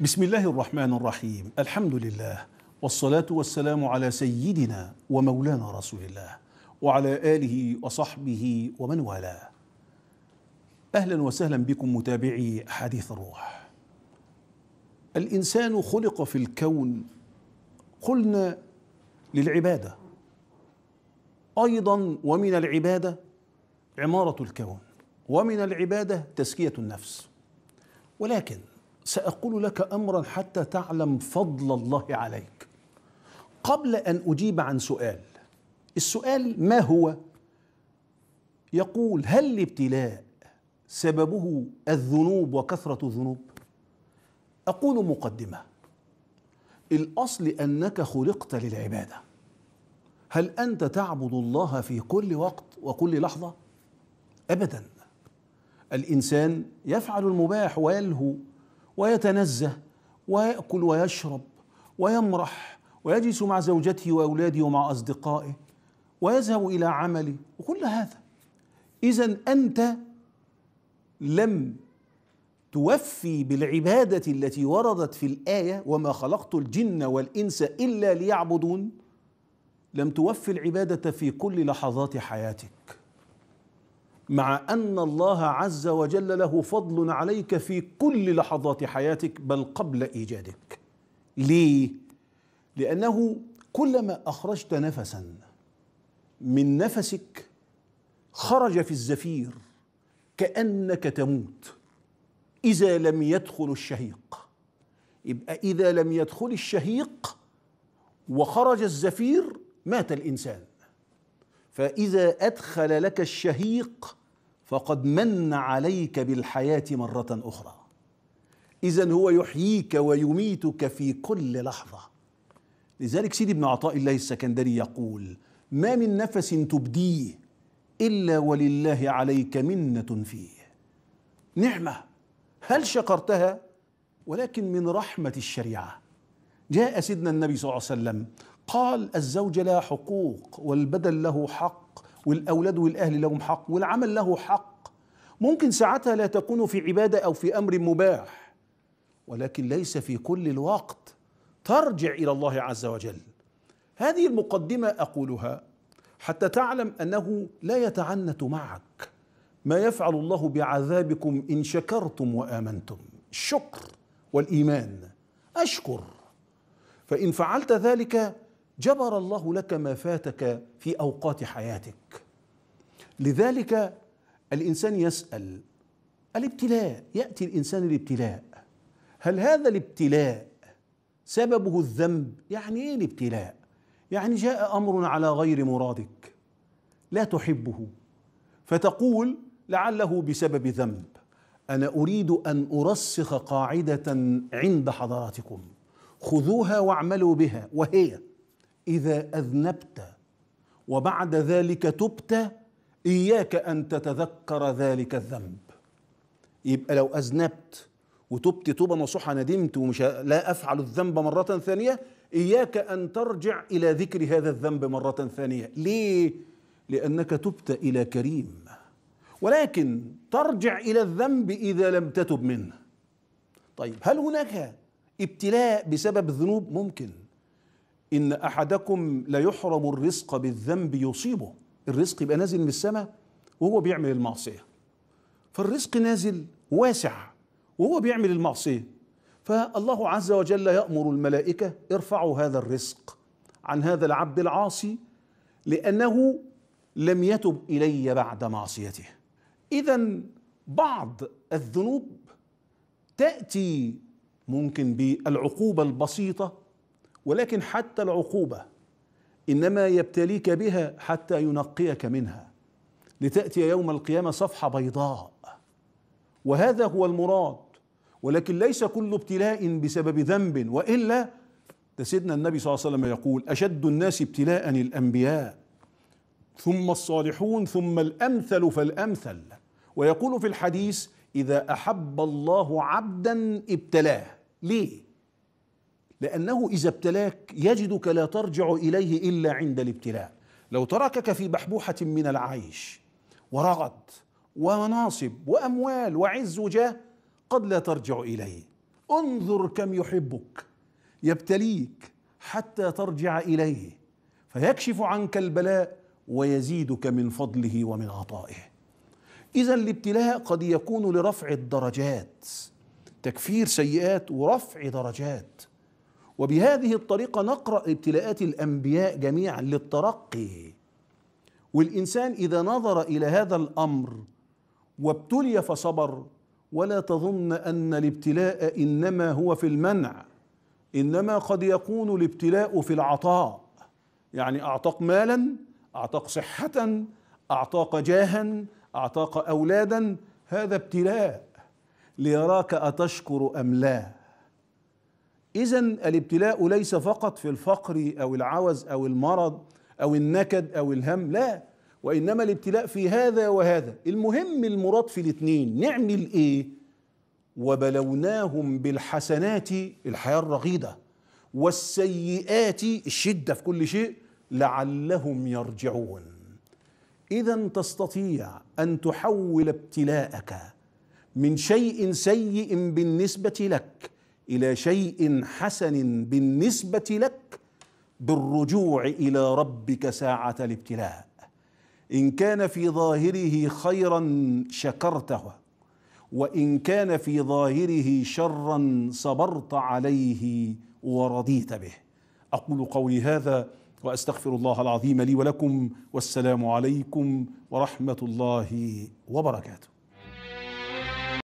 بسم الله الرحمن الرحيم الحمد لله والصلاه والسلام على سيدنا ومولانا رسول الله وعلى اله وصحبه ومن والاه اهلا وسهلا بكم متابعي حديث الروح الانسان خلق في الكون قلنا للعباده ايضا ومن العباده عماره الكون ومن العباده تزكيه النفس ولكن سأقول لك أمرا حتى تعلم فضل الله عليك قبل أن أجيب عن سؤال السؤال ما هو يقول هل الابتلاء سببه الذنوب وكثرة الذنوب أقول مقدمة الأصل أنك خلقت للعبادة هل أنت تعبد الله في كل وقت وكل لحظة؟ أبدا الإنسان يفعل المباح ويلهو ويتنزه ويأكل ويشرب ويمرح ويجلس مع زوجته وأولاده ومع أصدقائه ويذهب إلى عمله وكل هذا إذا أنت لم توفي بالعبادة التي وردت في الآية وما خلقت الجن والإنس إلا ليعبدون لم توفي العبادة في كل لحظات حياتك مع ان الله عز وجل له فضل عليك في كل لحظات حياتك بل قبل ايجادك ليه لانه كلما اخرجت نفسا من نفسك خرج في الزفير كانك تموت اذا لم يدخل الشهيق يبقى اذا لم يدخل الشهيق وخرج الزفير مات الانسان فإذا أدخل لك الشهيق فقد من عليك بالحياة مرة أخرى إذا هو يحييك ويميتك في كل لحظة لذلك سيدي ابن عطاء الله السكندري يقول ما من نفس تبديه إلا ولله عليك منة فيه نعمة هل شكرتها ولكن من رحمة الشريعة جاء سيدنا النبي صلى الله عليه وسلم قال الزوج لها حقوق والبدل له حق والأولاد والأهل لهم حق والعمل له حق ممكن ساعتها لا تكون في عبادة أو في أمر مباح ولكن ليس في كل الوقت ترجع إلى الله عز وجل هذه المقدمة أقولها حتى تعلم أنه لا يتعنت معك ما يفعل الله بعذابكم إن شكرتم وآمنتم الشكر والإيمان أشكر فإن فعلت ذلك جبر الله لك ما فاتك في اوقات حياتك لذلك الانسان يسال الابتلاء ياتي الانسان الابتلاء هل هذا الابتلاء سببه الذنب يعني ايه الابتلاء يعني جاء امر على غير مرادك لا تحبه فتقول لعله بسبب ذنب انا اريد ان ارسخ قاعده عند حضراتكم خذوها واعملوا بها وهي اذا اذنبت وبعد ذلك تبت اياك ان تتذكر ذلك الذنب يبقى لو اذنبت وتبت توبه نصوحه ندمت ومش لا افعل الذنب مره ثانيه اياك ان ترجع الى ذكر هذا الذنب مره ثانيه ليه لانك تبت الى كريم ولكن ترجع الى الذنب اذا لم تتب منه طيب هل هناك ابتلاء بسبب الذنوب ممكن إن أحدكم ليحرم الرزق بالذنب يصيبه الرزق يبقى نازل من السماء وهو بيعمل المعصية فالرزق نازل واسع وهو بيعمل المعصية فالله عز وجل يأمر الملائكة ارفعوا هذا الرزق عن هذا العبد العاصي لأنه لم يتب إلي بعد معصيته إذا بعض الذنوب تأتي ممكن بالعقوبة البسيطة ولكن حتى العقوبه انما يبتليك بها حتى ينقيك منها لتاتي يوم القيامه صفحه بيضاء وهذا هو المراد ولكن ليس كل ابتلاء بسبب ذنب والا ده سيدنا النبي صلى الله عليه وسلم يقول اشد الناس ابتلاء الانبياء ثم الصالحون ثم الامثل فالامثل ويقول في الحديث اذا احب الله عبدا ابتلاه ليه لأنه إذا ابتلاك يجدك لا ترجع إليه إلا عند الابتلاء لو تركك في بحبوحة من العيش ورغد ومناصب وأموال وعز وجاه قد لا ترجع إليه انظر كم يحبك يبتليك حتى ترجع إليه فيكشف عنك البلاء ويزيدك من فضله ومن عطائه إذا الابتلاء قد يكون لرفع الدرجات تكفير سيئات ورفع درجات وبهذه الطريقة نقرأ ابتلاءات الأنبياء جميعا للترقي والإنسان إذا نظر إلى هذا الأمر وابتلي فصبر ولا تظن أن الابتلاء إنما هو في المنع إنما قد يكون الابتلاء في العطاء يعني أعطاك مالا أعطاك صحة أعطاك جاها أعطاك أولادا هذا ابتلاء ليراك أتشكر أم لا اذا الابتلاء ليس فقط في الفقر او العوز او المرض او النكد او الهم لا وانما الابتلاء في هذا وهذا المهم المراد في الاثنين نعمل ايه وبلوناهم بالحسنات الحياه الرغيده والسيئات الشده في كل شيء لعلهم يرجعون اذا تستطيع ان تحول ابتلاءك من شيء سيء بالنسبه لك الى شيء حسن بالنسبه لك بالرجوع الى ربك ساعه الابتلاء ان كان في ظاهره خيرا شكرته وان كان في ظاهره شرا صبرت عليه ورضيت به اقول قولي هذا واستغفر الله العظيم لي ولكم والسلام عليكم ورحمه الله وبركاته